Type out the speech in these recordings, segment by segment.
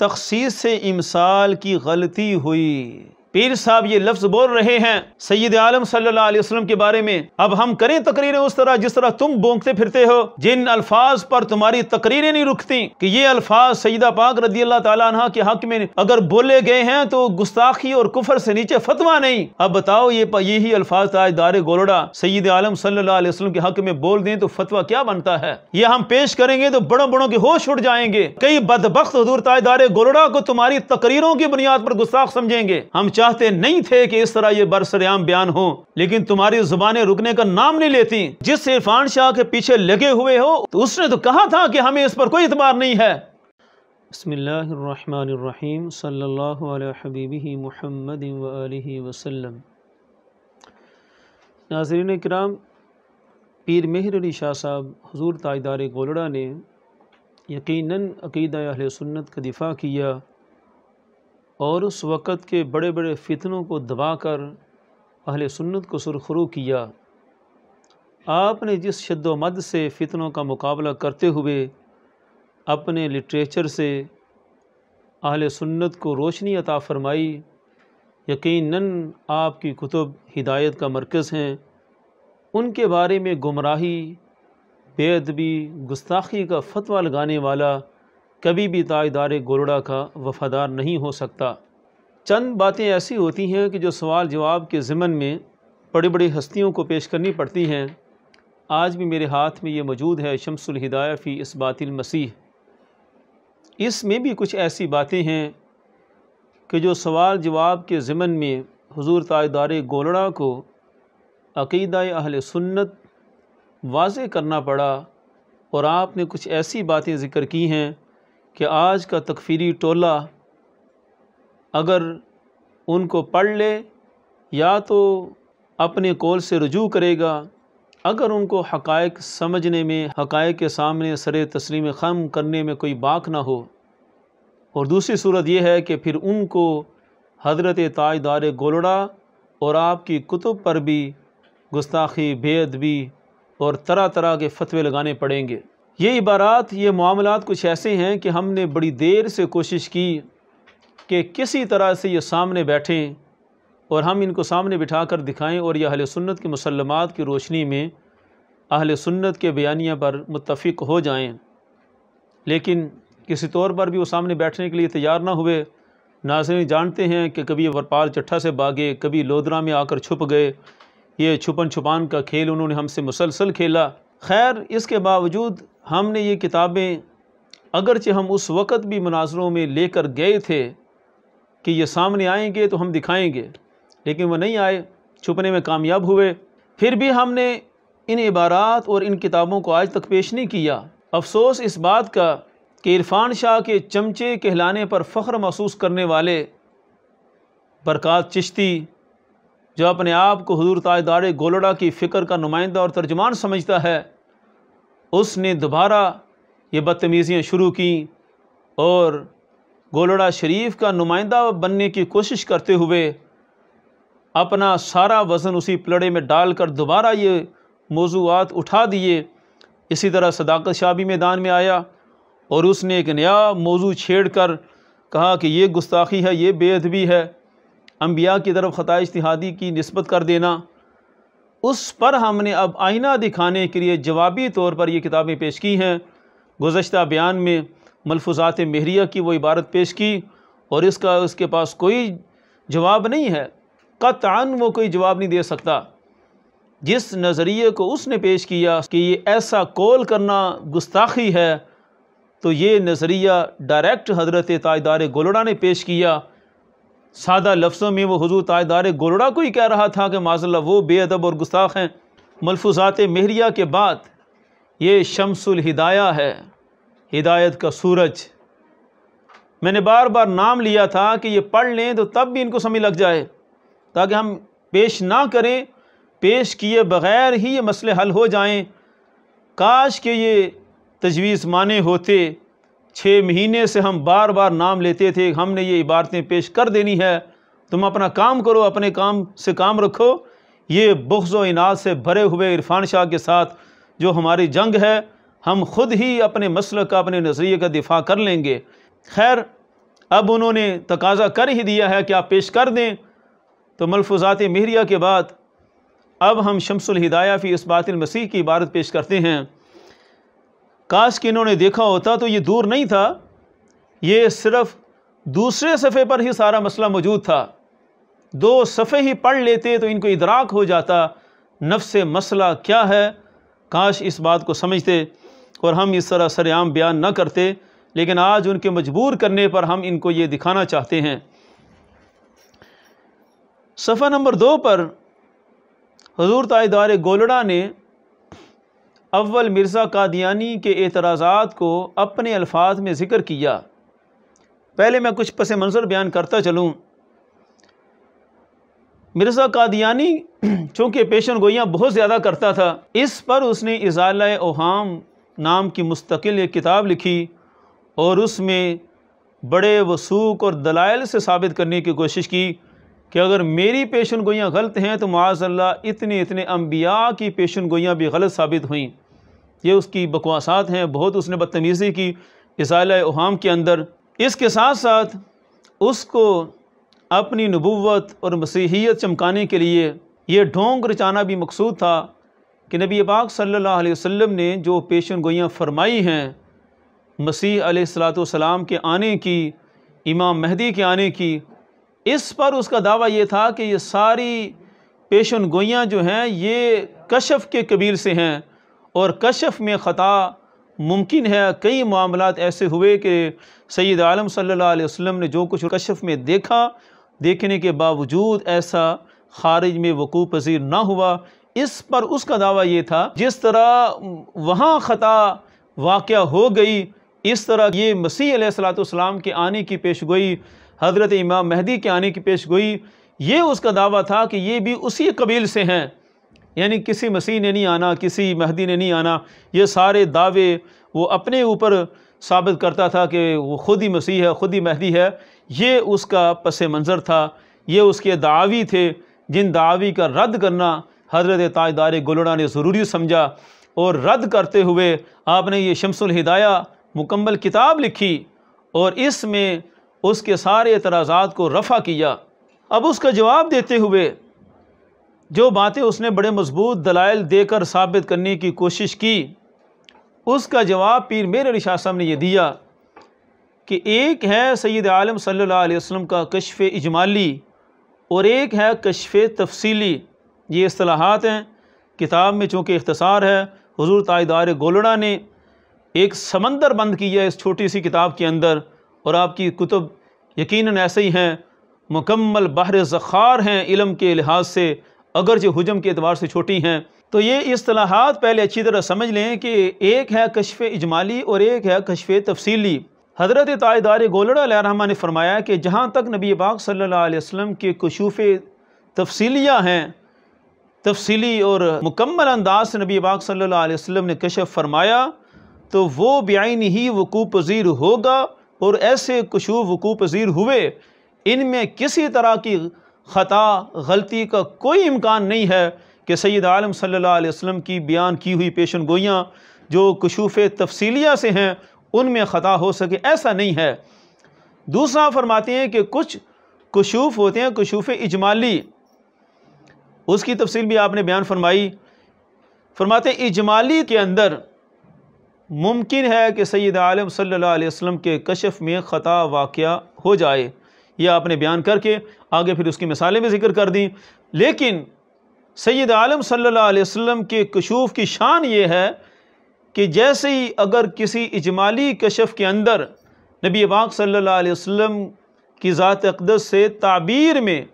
तखसीस से इमसाल की गलती हुई पीर साहब ये लफ्ज बोल रहे हैं सैयद आलम सल्लल्लाहु अलैहि वसल्लम के बारे में अब हम करें तकरीरें उस तरह जिस तरह तुम बोंकते फिरते हो जिन अल्फाज पर तुम्हारी तकरीरें नहीं रुकती कि ये अल्फाज सईदा पाक रदी अल्लाह तला के हक में अगर बोले गए हैं तो गुस्ताखी और कुफर से नीचे फतवा नहीं अब बताओ ये यही अल्फाज ताजदार गोलोडा सईद आलम सल्ला के हक में बोल दें तो फतवा क्या बनता है ये हम पेश करेंगे तो बड़ों बड़ों के होश उड़ जाएंगे कई बदबक हजूर ताजदार गोलोडा को तुम्हारी तकरीरों की बुनियाद पर गुस्ताख समझेंगे हम चाहते नहीं थे कि इस तरह ये बरसरेआम बयान हो लेकिन तुम्हारी जुबानें रुकने का नाम नहीं लेती जिस इरफान शाह के पीछे लगे हुए हो तो उसने तो कहा था कि हमें इस पर कोई इतबार नहीं है बसमीम सल्हबी महमद वसलम नाजरीन कराम पीर मेहर अली शाह साहब हजूर ताजदार गोलड़ा ने यकीनन अकीदा अहल सुन्नत का दिफा किया और उस वक़्त के बड़े बड़े फितनों को दबा कर अहले सुन्नत को सुरखरू किया आपने जिस शद्दोमद से फितनों का मुकाबला करते हुए अपने लिटरेचर से अहले सुन्नत को रोशनी अता फ़रमाई यकीनन आपकी कुतुब हिदायत का मरकज़ हैं उनके बारे में गुमराही बेअदबी गुस्ताखी का फतवा लगाने वाला कभी भी ताजदार गोलड़ा का वफादार नहीं हो सकता चंद बातें ऐसी होती हैं कि जो सवाल जवाब के ज़मन में बड़ी बड़ी हस्तियों को पेश करनी पड़ती हैं आज भी मेरे हाथ में ये मौजूद है शमसुल हिदायत फ़ी इस बातिल मसीह इसमें भी कुछ ऐसी बातें हैं कि जो सवाल जवाब के ज़मन में हजूर ताजदार गोलड़ा को अकीदा अहल सुन्नत वाज करना पड़ा और आपने कुछ ऐसी बातें ज़िक्र की हैं कि आज का तकफीरी टोला अगर उनको पढ़ ले या तो अपने कौल से रजू करेगा अगर उनको हकायक समझने में हकायक के सामने सर तस्लीम खम करने में कोई बाक ना हो और दूसरी सूरत यह है कि फिर उनको हजरत ताजदार गोलड़ा और आपकी कुतुब पर भी गुस्ताखी बेदबी और तरह तरह के फतवे लगाने पड़ेंगे ये इबारात ये मामला कुछ ऐसे हैं कि हमने बड़ी देर से कोशिश की कि किसी तरह से ये सामने बैठें और हम इनको सामने बिठा कर दिखाएँ और यह अहल सुन्नत के मुसलमात की रोशनी में अहल सुन्नत के बयानिया पर मुतफ हो जाएँ लेकिन किसी तौर पर भी वो सामने बैठने के लिए तैयार ना हुए नाजरन जानते हैं कि कभी वरपाल चट्ठा से भागे कभी लोदरा में आकर छुप गए ये छुपन छुपान का खेल उन्होंने हमसे मुसलसल खेला खैर इसके बावजूद हमने ये किताबें अगरचे हम उस वक़्त भी मनाजरों में लेकर गए थे कि ये सामने आएंगे तो हम दिखाएंगे लेकिन वह नहीं आए छुपने में कामयाब हुए फिर भी हमने इन इबारात और इन किताबों को आज तक पेश नहीं किया अफसोस इस बात का कि इरफान शाह के चमचे कहलाने पर फ़ख्र महसूस करने वाले बरक़ात चिश्ती जो अपने आप को हजूर ताजदार गोलड़ा की फ़िक्र का नुमाइंदा और तर्जमान समझता है उसने दोबारा ये बदतमीज़ियाँ शुरू की और गोलड़ा शरीफ का नुमाइंदा बनने की कोशिश करते हुए अपना सारा वज़न उसी पलड़े में डाल कर दोबारा ये मौजूद उठा दिए इसी तरह सदाकत शाह भी मैदान में आया और उसने एक नया मौजू छेड़ कर कहा कि ये गुस्ताखी है ये बेअदबी है अम्बिया की तरफ ख़ता इतिहादी की नस्बत कर देना उस पर हमने अब आईना दिखाने के लिए जवाबी तौर पर ये किताबें पेश की हैं गुज्त बयान में मलफूजात महरिया की वो इबारत पेश की और इसका उसके पास कोई जवाब नहीं है कतान वो कोई जवाब नहीं दे सकता जिस नज़रिए को उसने पेश किया कि ये ऐसा कौल करना गुस्ताखी है तो ये नज़रिया डायरेक्ट हजरत ताजदार गोलड़ा ने पेश किया सादा लफ्ज़ों में वो हजू ताजदार गोलड़ा को ही कह रहा था कि माजल्ला वो बेअदब और गुस्ताख हैं मलफूजात मेहरिया के बाद ये शमसुल हिदाया है हिदायत का सूरज मैंने बार बार नाम लिया था कि ये पढ़ लें तो तब भी इनको समय लग जाए ताकि हम पेश ना करें पेश किए बग़ैर ही ये मसले हल हो जाएं काश के ये तजवीज़ माने होते छः महीने से हम बार बार नाम लेते थे हमने ये इबारतें पेश कर देनी है तुम अपना काम करो अपने काम से काम रखो ये बुख्ज़ इनाज से भरे हुए इरफान शाह के साथ जो हमारी जंग है हम खुद ही अपने मसल का अपने नज़रिए का दिफा कर लेंगे खैर अब उन्होंने तकाजा कर ही दिया है कि आप पेश कर दें तो मलफूज़ात महरिया के बाद अब हम शमसुल हिदाया फ़ी इस बातिल मसीह की इबारत पेश करते हैं काश कि इन्होंने देखा होता तो ये दूर नहीं था ये सिर्फ दूसरे सफ़े पर ही सारा मसला मौजूद था दो सफ़े ही पढ़ लेते तो इनको इदराक हो जाता नफ्स मसला क्या है काश इस बात को समझते और हम इस तरह सरेआम बयान न करते लेकिन आज उनके मजबूर करने पर हम इनको ये दिखाना चाहते हैं सफ़ा नंबर दो पर हजूर तायदार गोलड़ा ने अव्वल मिर्ज़ा कादियानी के एतराज़ात को अपने अल्फाज में ज़िक्र किया पहले मैं कुछ पस मंज़र बयान करता चलूँ मिर्ज़ा कादियानी चूँकि पेशन गोइयाँ बहुत ज़्यादा करता था इस पर उसने इजाल ओहाम नाम की मुस्तकिल एक किताब लिखी और उसमें बड़े वसूख और दलाइल से साबित करने की कोशिश की कि अगर मेरी पेशन गोयाँ गलत हैं तो माजल्ला इतने इतने अम्बिया की पेशन गोइयाँ भी गलत साबित हुईं ये उसकी बकवासात हैं बहुत उसने बदतमीज़ी की इसाल उहाम के अंदर इसके साथ साथ उसको अपनी नबूत और मसीहियत चमकाने के लिए ये ढोंग रचाना भी मकसूद था कि नबी पाक सल्ला वम ने जो पेशन गोयाँ फरमाई हैं मसीह सलाम के आने की इमाम महदी के आने की इस पर उसका दावा ये था कि ये सारी पेशन गोयाँ जो हैं ये कशफ के कबीर से हैं और कशफ में ख़ता मुमकिन है कई मामला ऐसे हुए कि सैद आलम सल्ला वसम ने जो कुछ कशफ में देखा देखने के बावजूद ऐसा खारिज में वकूफ़ पजीर ना हुआ इस पर उसका दावा ये था जिस तरह वहाँ ख़ता वाक़ हो गई इस तरह ये मसीह सलाम के आने की पेश गोई हज़रत इमाम महदी के आने की पेश गोई ये उसका दावा था कि ये भी उसी कबील से हैं यानी किसी मसीह ने नहीं आना किसी महदी ने नहीं आना ये सारे दावे वो अपने ऊपर साबित करता था कि वो खुद ही मसीह है खुद ही महदी है ये उसका पस मंज़र था ये उसके दावी थे जिन दावी का रद्द करना हज़रत ताजदार गुलड़ा ने ज़रूरी समझा और रद्द करते हुए आपने ये शमसल हिदाया मुकम्मल किताब लिखी और इसमें उसके सारे एतराज़ात को रफ़ा किया अब उसका जवाब देते हुए जो बातें उसने बड़े मजबूत दलाइल देकर साबित करने की कोशिश की उसका जवाब पीर मेर अली शाह साहब ने यह दिया कि एक है सैद आलम सल्लल्लाहु अलैहि वसल्लम का कशफ़ इजमाली और एक है कशफ़ तफसीली ये असलाहत हैं किताब में चूँकि अख्तसार है हजूर तायदार गोलड़ा ने एक समंदर बंद किया इस छोटी सी किताब के अंदर और आपकी कुतुब यकीन ऐसे ही हैं मुकम्मल बहर ज़ख़ार हैं इलम के लिहाज से अगर जो हजम के अतबार से छोटी हैं तो ये असलाहत पहले अच्छी तरह समझ लें कि एक है कशफ़ इजमाली और एक है कशफ़ तफसीली हज़रत तायदार गोलड़ा ने फरमाया कि जहाँ तक नबी पाक सल्लल्लाहु वसम के कशूफ़ तफसीलियाँ हैं तफसीली और मुकम्मल अंदाज से नबी पाक सल्लल्लाहु ने कशफ फरमाया तो वो बेआन ही वकू पज़ीर होगा और ऐसे कशूफ़ वकू पज़ीर हुए इनमें किसी तरह की ख़ता गलती का कोई इम्कान नहीं है कि सैद आलम सल्ला वसम की बयान की हुई पेशन गोयाँ जो कशूफ़ तफसीलिया से हैं उनमें ख़ता हो सके ऐसा नहीं है दूसरा फरमाते हैं कि कुछ कशूफ़ होते हैं कशूफ़ इजमाली उसकी तफसील भी आपने बयान फरमाई फरमाते इजमाली के अंदर मुमकिन है कि सैद आलम सल्ला वसम के कशफ़ में ख़ता वाक़ हो जाए यह आपने बयान करके आगे फिर उसकी मिसालें भी जिक्र कर दी लेकिन सैद आलम सल्लल्लाहु अलैहि वसल्लम के कशूफ़ की शान ये है कि जैसे ही अगर किसी इजमाली कशफ के अंदर नबी पाक सल्लल्लाहु अलैहि वसल्लम की ज़ात अकदस से ताबीर में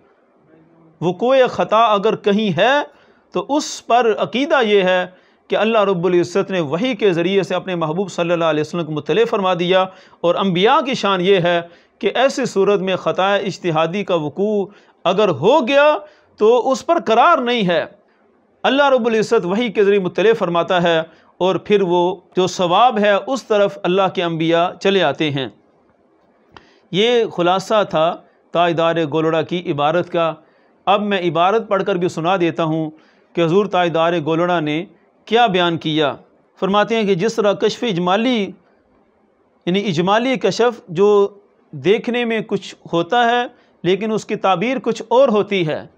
कोई ख़ता अगर कहीं है तो उस पर अकीदा ये है कि अल्लाह रब्ज़त ने वही के ज़रिए से अपने महबूब सल्लल्लाहु अलैहि वसल्लम को मुतल फरमा दिया और अम्बिया की शान ये है कि ऐसी सूरत में ख़ता इश्तहादी का वकू अगर हो गया तो उस पर करार नहीं है अल्लाह रबुल्ज़त वही के ज़रिए मुतल फरमाता है और फिर वो जो सवाब है उस तरफ अल्लाह के अम्बिया चले आते हैं ये खुलासा था ताजदार गोलड़ा की इबारत का अब मैं इबारत पढ़कर भी सुना देता हूँ कि हजूर ताजदार गोलड़ा ने क्या बयान किया फरमाते हैं कि जिस तरह कशफ इजमाली यानी इजमाली कशफ जो देखने में कुछ होता है लेकिन उसकी ताबीर कुछ और होती है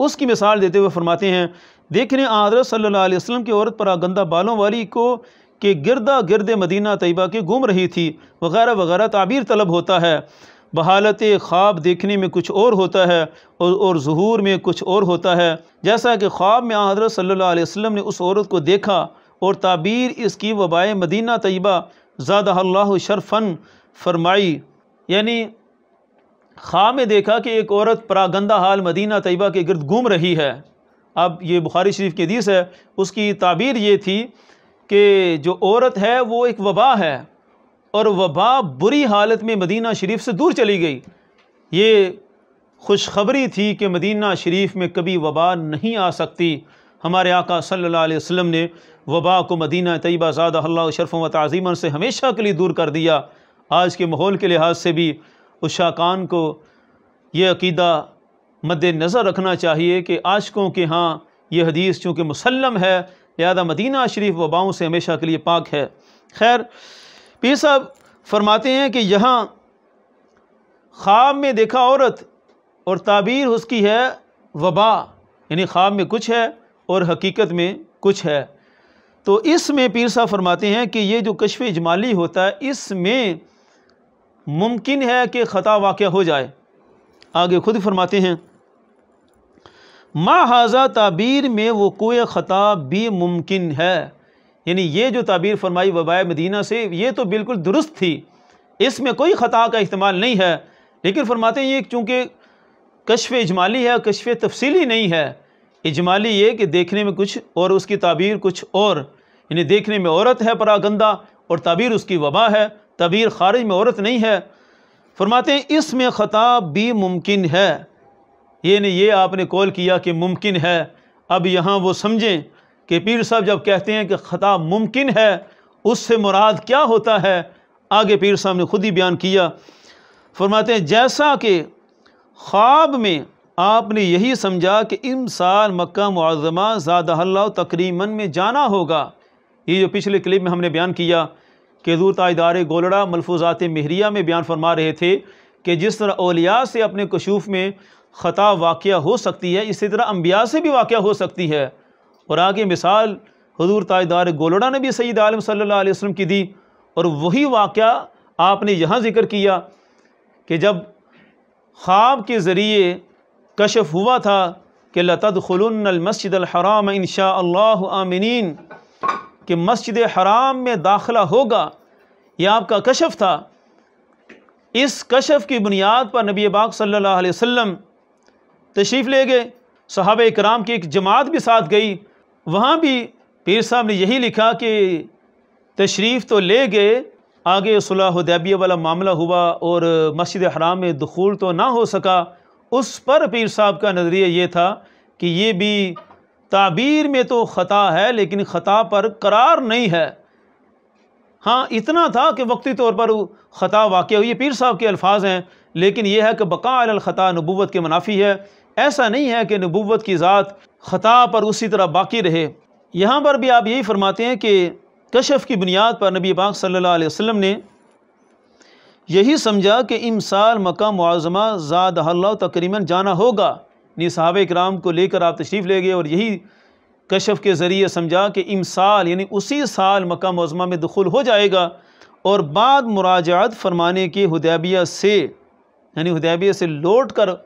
उसकी मिसाल देते हुए फरमाते हैं देखने रहे सल्ला वसलम की औरत पर गंदा बालों वाली को के गिरदा गिरद मदीना तयबा के घूम रही थी वगैरह वगैरह ताबीर तलब होता है बहालत ख्वाब देखने में कुछ और होता है और और जहूर में कुछ और होता है जैसा कि ख्वाब में हजरत सल्ला ने उस औरत को देखा और ताबीर इसकी वबाए मदीना तयबा ज़्यादा अल्लाह शरफन फरमाई यानी खां में देखा कि एक औरत परागंदा हाल मदीना तयबा के गर्द घूम रही है अब ये बुखारी शरीफ के हदीस है उसकी ताबीर ये थी कि जो औरत है वो एक वबा है और वबा बुरी हालत में मदीना शरीफ से दूर चली गई ये खुशखबरी थी कि मदीना शरीफ में कभी वबा नहीं आ सकती हमारे आका सल्लल्लाहु अलैहि वसल्लम ने वबा को मदीना तयबा ज़ादा शरफ़ व तज़ीमन से हमेशा के लिए दूर कर दिया आज के माहौल के लिहाज से भी उस शाकान को ये अकीदा मद्द नज़र रखना चाहिए कि आशकों के यहाँ यह हदीस चूँकि मुसलम है लिहाजा मदीना शरीफ वबाओं से हमेशा के लिए पाक है खैर पीर साहब फरमाते हैं कि यहाँ ख्वाब में देखा औरत और ताबीर उसकी है वबा यानी ख्वाब में कुछ है और हकीकत में कुछ है तो इसमें पीर साहब फरमाते हैं कि ये जो कशफ इजमाली होता है इसमें मुमकिन है कि ख़ता वाक़ हो जाए आगे खुद फरमाते हैं मा हाजा ताबीर में वक़ ख़ता भी मुमकिन है यानी ये जो ताबीर फरमाई वबाय मदीना से ये तो बिल्कुल दुरुस्त थी इसमें कोई ख़ता का इस्तेमाल नहीं है लेकिन फरमाते हैं ये चूँकि कशफ इजमाली है कशफ तफसीली नहीं है इजमाली ये कि देखने में कुछ और उसकी ताबीर कुछ और यानी देखने में औरत है परागंदा और ताबीर उसकी वबा है तबीर खारिज में औरत नहीं है फरमाते हैं इसमें ख़ताब भी मुमकिन है ये नहीं ये आपने कॉल किया कि मुमकिन है अब यहाँ वो समझें कि पीर साहब जब कहते हैं कि ख़ताब मुमकिन है उससे मुराद क्या होता है आगे पीर साहब ने खुद ही बयान किया फरमाते हैं जैसा कि ख्वाब में आपने यही समझा कि इम साल मक्का मुआजमा ज़्यादा तकरीमन में जाना होगा ये जो पिछले क्लिप में हमने बयान किया के दूर तादार गोलड़ा मलफूजात महरिया में बयान फरमा रहे थे कि जिस तरह अलिया से अपने कशूफ में ख़ता वाक़ हो सकती है इसी तरह अम्बिया से भी वाक़ हो सकती है और आगे मिसाल हजूर ताजदार गोलड़ा ने भी सईद आलम सल्ला वसम की दी और वही वाक़ आपने यहाँ ज़िक्र किया कि जब ख्वाब के ज़रिए कशफ हुआ था कि लतद खलमसद हराम इन शाह आमिन कि मस्जिद हराम में दाखिला होगा यह आपका कशफ था इस कशफ की बुनियाद पर नबी पाक सल्लल्लाहु अलैहि वसल्लम तशरीफ़ ले गए सहाब कराम की एक जमात भी साथ गई वहाँ भी पीर साहब ने यही लिखा कि तशरीफ़ तो ले गए आगे सुलहदैबिया वाला मामला हुआ और मस्जिद हराम में दखूल तो ना हो सका उस पर पीर साहब का नज़रिया ये था कि ये भी ताबीर में तो ख़ता है लेकिन ख़ता पर करार नहीं है हाँ इतना था कि वक्ती तौर पर ख़ता वाक़ हुई पीर साहब के अल्फाज हैं लेकिन यह है कि बक़ालख़ता नबूत के मुनाफी है ऐसा नहीं है कि नबूत की ज़ात ख़ता पर उसी तरह बाकी रहे यहाँ पर भी आप यही फरमाते हैं कि कशफ की बुनियाद पर नबी पाक सल्लल्लाहु अलैहि वसल्लम ने यही समझा कि इमसाल मका मुआज़मा ज़ाद तकरीबन जाना होगा निसाब कराम को लेकर आप तशरीफ़ ले गए और यही कशफ के ज़रिए समझा कि इम साल यानी उसी साल मक्का मौज़मा में दखुल हो जाएगा और बाद मुराजात फरमाने के हदैबिया से यानी हदैबिया से लौट कर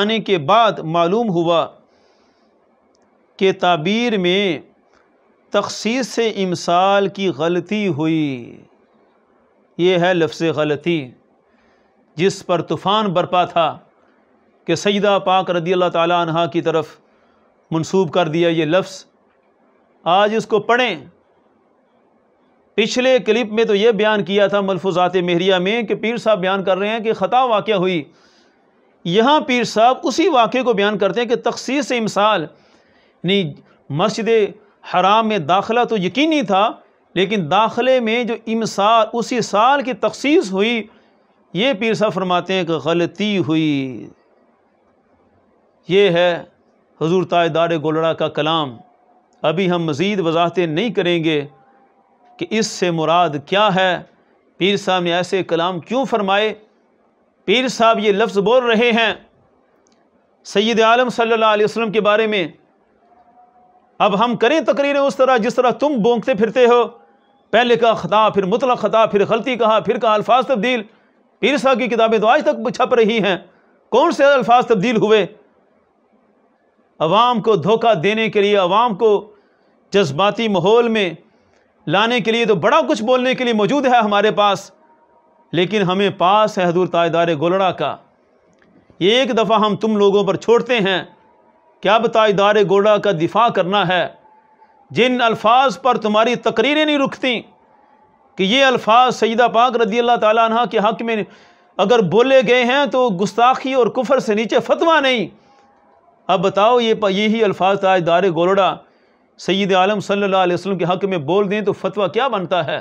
आने के बाद मालूम हुआ कि ताबीर में तखसीस से इमसाल की गलती हुई ये है लफ्ज़ गलती जिस पर तूफ़ान बरपा था कि सईदा पाक रदी अल्लाह तह की तरफ मनसूब कर दिया ये लफ्ज़ आज इसको पढ़ें पिछले क्लिप में तो ये बयान किया था मलफूजात मेहरिया में कि पीर साहब बयान कर रहे हैं कि ख़ता वाक़ हुई यहाँ पीर साहब उसी वाक़े को बयान करते हैं कि तखसीस मिसाल नहीं मस्जिद हराम में दाखिला तो यकीनी था लेकिन दाखिले में जो इमसाल उसी साल की तखसीस हुई ये पीर साहब फरमाते हैं कि गलती हुई ये है हजूर ताजदार गोलड़ा का कलाम अभी हम मज़ीद वजाहतें नहीं करेंगे कि इससे मुराद क्या है पीर साहब ने ऐसे कलाम क्यों फरमाए पीर साहब ये लफ्ज़ बोल रहे हैं सैद आलम सल्ला वसलम के बारे में अब हम करें तकरीरें उस तरह जिस तरह तुम बोंगते फिरते हो पहले का ख़ता फिर मुतल ख़ता फिर गलती कहा फिर कहा अल्फाज तब्दील पीर साहब की किताबें तो आज तक छप रही हैं कौन से अल्फाज तब्दील हुए आवाम को धोखा देने के लिए अवाम को जज्बाती माहौल में लाने के लिए तो बड़ा कुछ बोलने के लिए मौजूद है हमारे पास लेकिन हमें पास है हजूर ताजदार गोलड़ा का एक दफ़ा हम तुम लोगों पर छोड़ते हैं कि अब ताजदार गोलड़ा का दिफा करना है जिन अल्फाज पर तुम्हारी तकरीरें नहीं रुकती कि ये अल्फाज सईदा पाक रदी अल्लाह ताली के हक़ में अगर बोले गए हैं तो गुस्ताखी और कुफर से नीचे फतवा नहीं अब बताओ ये यही अल्फाज दार गोलड़ा सैद आलम सल्ला वसलम के हक़ में बोल दें तो फतवा क्या बनता है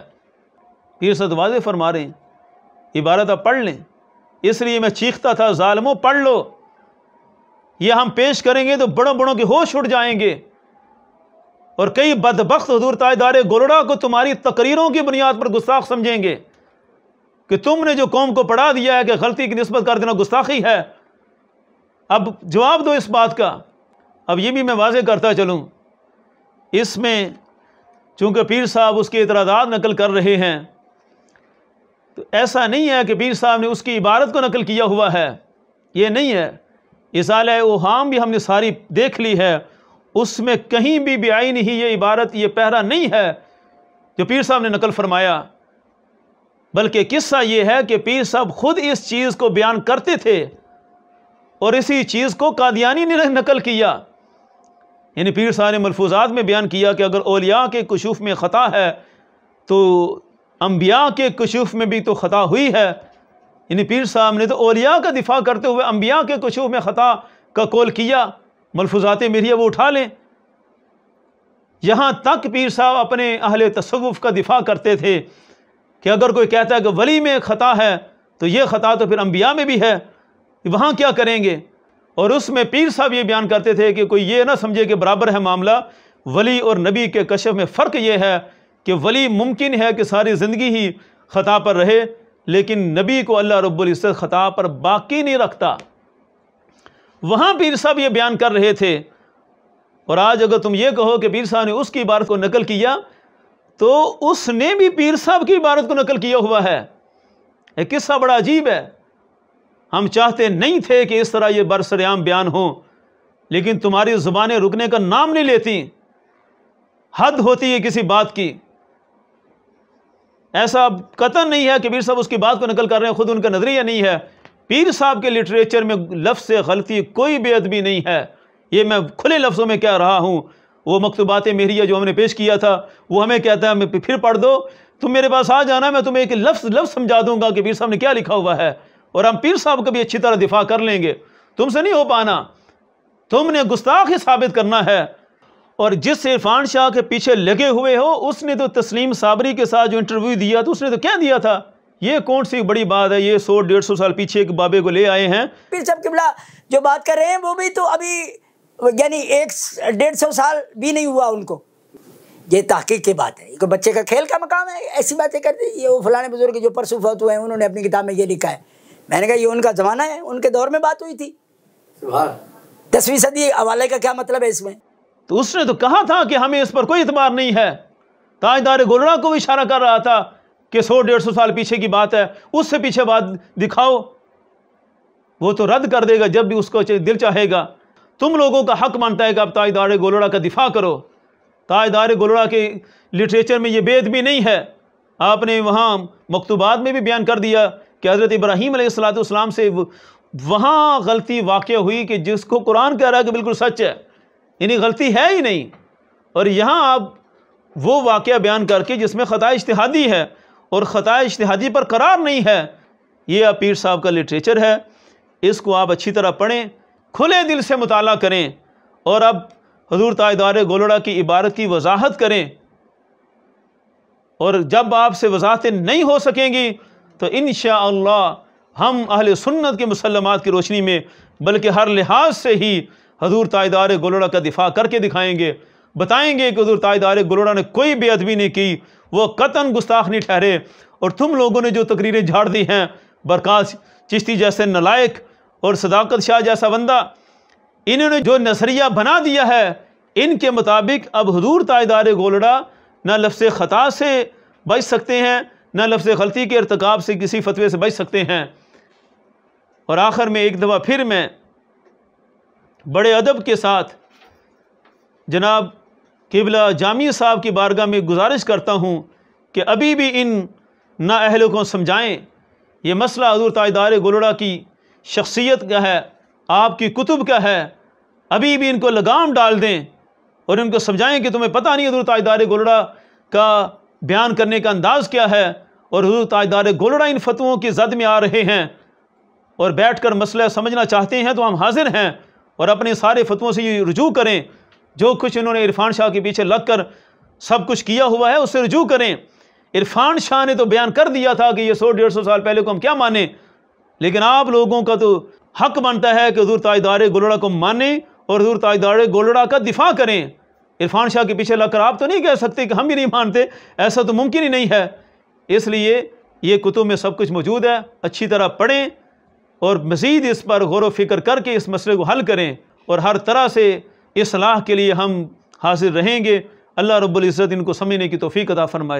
पीर सद वाजे फरमा रहे हैं इबारत आप पढ़ लें इसलिए मैं चीखता था ालमो पढ़ लो ये हम पेश करेंगे तो बड़ों बड़ों के होश उड़ जाएंगे और कई बदबख्त हजूर ताजदार गोलड़ा को तुम्हारी तकरीरों की बुनियाद पर गुस्ताख समझेंगे कि तुमने जो कौम को पढ़ा दिया है कि गलती की नस्बत कर देना गुस्ताखी है अब जवाब दो इस बात का अब ये भी मैं वाजे करता चलूँ इसमें चूँकि पीर साहब उसके इतराज़ात नकल कर रहे हैं तो ऐसा नहीं है कि पीर साहब ने उसकी इबारत को नकल किया हुआ है ये नहीं है इसाल ओहाम भी हमने सारी देख ली है उसमें कहीं भी ब्याई नहीं ये इबारत ये पहरा नहीं है जो पीर साहब ने नकल फरमाया बल्कि किस्सा ये है कि पीर साहब ख़ुद इस चीज़ को बयान करते थे और इसी चीज़ को कादियानी ने नकल किया यानी पीर साहब ने मलफूजात में बयान किया कि अगर ओलिया के कशूफ़ में ख़ता है तो अम्बिया के कशूफ़ में भी तो ख़ता हुई है यानी पीर साहब ने तो ओलिया का दिफा करते हुए अम्बिया के कशूफ़ में ख़ता का कौल किया मलफूजात मेरी वो उठा लें यहाँ तक पीर साहब अपने अहल तसवुफ़ का दिफा करते थे कि अगर कोई कहता है कि वली में ख़ता है तो ये ख़ता तो फिर अम्बिया में भी है वहाँ क्या करेंगे और उसमें पीर साहब ये बयान करते थे कि कोई ये ना समझे कि बराबर है मामला वली और नबी के कश्यप में फ़र्क ये है कि वली मुमकिन है कि सारी ज़िंदगी ही ख़ता पर रहे लेकिन नबी को अल्लाह रब्ज़त ख़ता पर बाकी नहीं रखता वहाँ पीर साहब ये बयान कर रहे थे और आज अगर तुम ये कहो कि पीर साहब ने उसकी इबारत को नकल किया तो उसने भी पीर साहब की इबारत को नकल किया हुआ है किस्सा बड़ा अजीब है हम चाहते नहीं थे कि इस तरह ये बरसरेआम बयान हो लेकिन तुम्हारी ज़ुबानें रुकने का नाम नहीं लेती हद होती है किसी बात की ऐसा कतन नहीं है कि पीर साहब उसकी बात को नकल कर रहे हैं खुद उनका नज़रिया नहीं है पीर साहब के लिटरेचर में लफ्ज़ से गलती कोई बेअदबी नहीं है ये मैं खुले लफ्ज़ों में कह रहा हूँ वो मकतूबात मेरिया जो हमने पेश किया था वो हमें कहता है फिर पढ़ दो तुम मेरे पास आ जाना मैं तुम्हें एक लफ्ज़ लफ्ज़ समझा दूंगा कि पीर साहब ने क्या लिखा हुआ है और हम पीर साहब का भी अच्छी तरह दिफा कर लेंगे तुमसे नहीं हो पाना तुमने गुस्ताख ही साबित करना है और जिस इरफान शाह के पीछे लगे हुए हो उसने तो तस्लीम साबरी के साथ जो इंटरव्यू दिया तो उसने तो क्या दिया था ये कौन सी बड़ी बात है ये सौ डेढ़ सौ साल पीछे एक बाबे को ले आए हैं पीर साहब किबला जो बात कर रहे हैं वो भी तो अभी यानी एक डेढ़ सौ साल भी नहीं हुआ उनको ये तहकीक की बात है बच्चे का खेल का मकाम है ऐसी बातें करते ये वो फलाने बुजुर्ग जो परसू फौत हुए हैं उन्होंने अपनी किताब में ये लिखा है मैंने कहा ये उनका ज़माना है उनके दौर में बात हुई थी दसवीं सदी हवाले का क्या मतलब है इसमें तो उसने तो कहा था कि हमें इस पर कोई इतबार नहीं है ताजदार गुलरा को भी इशारा कर रहा था कि सौ डेढ़ सौ साल पीछे की बात है उससे पीछे बात दिखाओ वो तो रद्द कर देगा जब भी उसको दिल चाहेगा तुम लोगों का हक मानता है कि आप ताजदार गोलोड़ा का दिफा करो ताजदार गोलोड़ा के लिटरेचर में ये बेद भी नहीं है आपने वहाँ मकतूबात में भी बयान कर दिया कि हज़रत इब्राहीम सलाम से वहाँ गलती वाक़ हुई कि जिसको कुरान कह रहा है कि बिल्कुल सच है यानी गलती है ही नहीं और यहाँ आप वो वाक़ बयान करके जिसमें ख़ता इश्तहादी है और ख़ता इश्तहादी पर करार नहीं है ये आप पीर साहब का लिटरेचर है इसको आप अच्छी तरह पढ़ें खुले दिल से मुताल करें और अब हजूर तायदार गोलड़ा की इबारत की वजाहत करें और जब आपसे वजाहतें नहीं हो सकेंगी तो इन हम अहल सुन्नत के मुसलमत की रोशनी में बल्कि हर लिहाज से ही हजूर तायदार गलोड़ा का दिफा करके दिखाएंगे बताएंगे कि हजूर तायदार गलोड़ा ने कोई बेअदबी नहीं की वो कतन गुस्ताख नहीं ठहरे और तुम लोगों ने जो तकरीरें झाड़ दी हैं बरकाश चिश्ती जैसे नलायक और सदाकत शाह जैसा बंदा इन्होंने जो नसरिया बना दिया है इनके मुताबिक अब हजूर तायदार गोलड़ा न लफ्स ख़ता से बच सकते हैं न लफ्ज़ गलती के irtikab से किसी फतवे से बच सकते हैं और आखिर में एक दफ़ा फिर मैं बड़े अदब के साथ जनाब किबला जामी साहब की बारगाह में गुजारिश करता हूँ कि अभी भी इन अहलों को समझाएँ ये मसला हजूर ताजदार गोलड़ा की शख्सियत का है आपकी कुतुब का है अभी भी इनको लगाम डाल दें और इनको समझाएँ कि तुम्हें पता नहीं हजूर ताजदार गोलड़ा का बयान करने का अंदाज़ क्या है और हजूर ताजदार गोलड़ा इन फतवों की जद में आ रहे हैं और बैठ कर मसला समझना चाहते हैं तो हम हाजिर हैं और अपने सारे फतवों से ये रजू करें जो कुछ इन्होंने इरफान शाह के पीछे लग कर सब कुछ किया हुआ है उससे रजू करें इरफान शाह ने तो बयान कर दिया था कि ये सौ डेढ़ सौ साल पहले को हम क्या माने लेकिन आप लोगों का तो हक बनता है कि हजूर ताजदार गोलड़ा को माने और हजूर ताजदार गोलड़ा का दिफा करें इरफान शाह के पीछे लगकर आप तो नहीं कह सकते कि हम भी नहीं मानते ऐसा तो मुमकिन ही नहीं है इसलिए ये कुतुब में सब कुछ मौजूद है अच्छी तरह पढ़ें और मज़ीद इस पर गौर फिक्र करके इस मसले को हल करें और हर तरह से इसलाह के लिए हम हाजिर रहेंगे अल्लाह रब्बुल इज़्ज़त इनको समझने की तोफ़ी अदा फरमाए